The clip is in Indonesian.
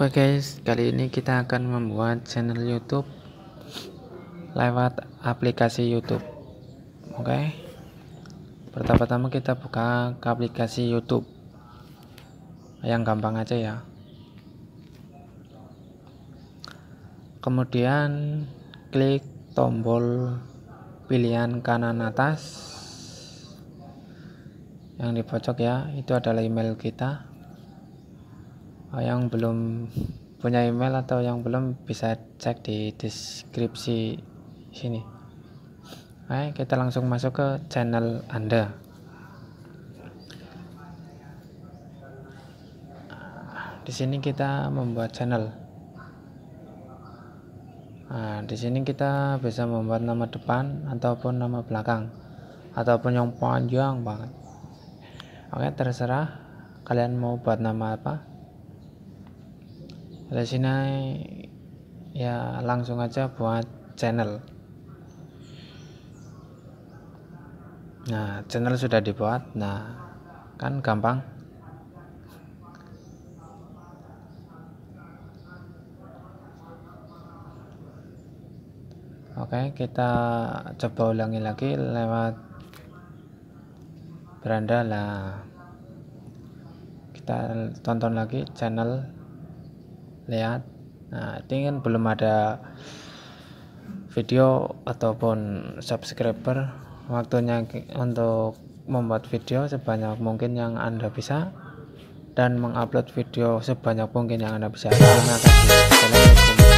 Oke guys, kali ini kita akan membuat channel YouTube lewat aplikasi YouTube. Oke. Okay? Pertama-tama kita buka ke aplikasi YouTube. Yang gampang aja ya. Kemudian klik tombol pilihan kanan atas yang dipocok ya, itu adalah email kita Ah, yang belum punya email atau yang belum bisa cek di deskripsi sini Oke, kita langsung masuk ke channel Anda di sini kita membuat channel nah, di sini kita bisa membuat nama depan ataupun nama belakang ataupun yang panjang banget Oke terserah kalian mau buat nama apa dari sini ya langsung aja buat channel nah channel sudah dibuat nah kan gampang Oke, kita coba ulangi lagi lewat beranda lah. Kita tonton lagi channel lihat nah ini kan belum ada video ataupun subscriber waktunya untuk membuat video sebanyak mungkin yang anda bisa dan mengupload video sebanyak mungkin yang anda bisa terima kasih